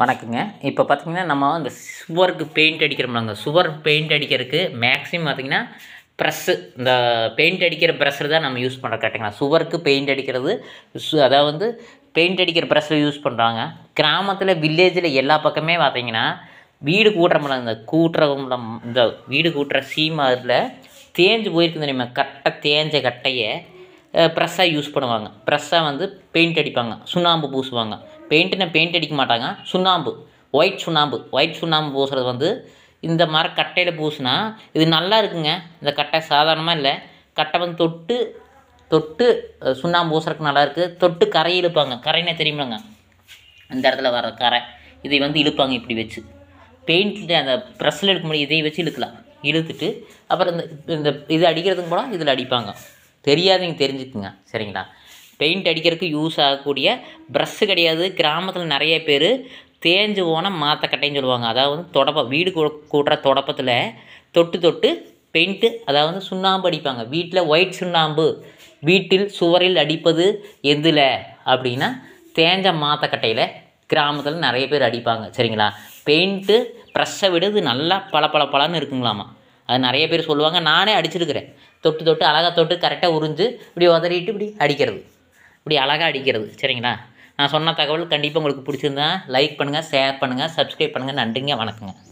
வணக்கங்க இப்போ பார்த்திங்கன்னா நம்ம அந்த சுவருக்கு பெயிண்ட் அடிக்கிறோம்லாங்க சுவர் பெயிண்ட் அடிக்கிறதுக்கு மேக்ஸிமம் பார்த்திங்கன்னா ப்ரெஸ்ஸு இந்த பெயிண்ட் அடிக்கிற ப்ரெஷர் தான் நம்ம யூஸ் பண்ணுறோம் கேட்டிங்கன்னா சுவருக்கு பெயிண்ட் அடிக்கிறது அதாவது வந்து பெயிண்ட் அடிக்கிற ப்ரெஷர் யூஸ் பண்ணுறாங்க கிராமத்தில் வில்லேஜில் எல்லா பக்கமே பார்த்திங்கன்னா வீடு கூட்டுற மூலம் இந்த மூலம் இந்த வீடு கூட்டுற சீமாரில் தேஞ்சு போயிருக்கு தெரியுமா கட்டை தேஞ்ச கட்டையை ப்ரெஸ்ஸாக யூஸ் பண்ணுவாங்க ப்ரெஸ்ஸாக வந்து பெயிண்ட் அடிப்பாங்க சுண்ணாம்பு பூசுவாங்க பெயிண்ட்டுன்னு பெயிண்ட் அடிக்க மாட்டாங்க சுண்ணாம்பு ஒயிட் சுண்ணாம்பு ஒயிட் சுண்ணாம்பு பூசுறது வந்து இந்த மர கட்டையில் பூசுனா இது நல்லா இருக்குங்க இந்த கட்டை சாதாரணமாக இல்லை கட்டை வந்து தொட்டு தொட்டு சுண்ணாம்பு பூசுறதுக்கு நல்லாயிருக்கு தொட்டு கரை இழுப்பாங்க கரைனே தெரியுமாங்க இந்த இடத்துல வர கரை இதை வந்து இழுப்பாங்க இப்படி வச்சு பெயிண்டில் அந்த ப்ரெஸ்ஸில் எடுக்க முடியும் இதை வச்சு இழுக்கலாம் இழுத்துட்டு அப்புறம் இந்த இந்த இது அடிக்கிறதுக்கு போனால் இதில் அடிப்பாங்க தெரியாதவங்க தெரிஞ்சுக்குங்க சரிங்களா பெயிண்ட் அடிக்கிறதுக்கு யூஸ் ஆகக்கூடிய ப்ரஷ்ஷு கிடையாது கிராமத்தில் நிறைய பேர் தேஞ்சு போன மாத்தக்கட்டைன்னு சொல்லுவாங்க அதாவது தொடப்பம் வீடு கூட்டுற தொடப்பத்தில் தொட்டு தொட்டு பெயிண்ட்டு அதாவது சுண்ணாம்பு அடிப்பாங்க வீட்டில் ஒயிட் சுண்ணாம்பு வீட்டில் சுவரில் அடிப்பது எதில் அப்படின்னா தேஞ்ச மாத்தக்கட்டையில் கிராமத்தில் நிறைய பேர் அடிப்பாங்க சரிங்களா பெயிண்ட்டு ப்ரெஷ்ஷை விடுது நல்லா பல பல பலன்னு இருக்குங்களாமா அது நிறைய பேர் சொல்லுவாங்க நானே அடிச்சிருக்கிறேன் தொட்டு தொட்டு அழகாக தொட்டு கரெக்டாக உறிஞ்சு இப்படி உதறிட்டு இப்படி அடிக்கிறது இப்படி அழகாக அடிக்கிறது சரிங்களா நான் சொன்ன தகவல் கண்டிப்பாக உங்களுக்கு பிடிச்சிருந்தா லைக் பண்ணுங்கள் ஷேர் பண்ணுங்கள் சப்ஸ்கிரைப் பண்ணுங்கள் நன்றிங்க வணக்கங்க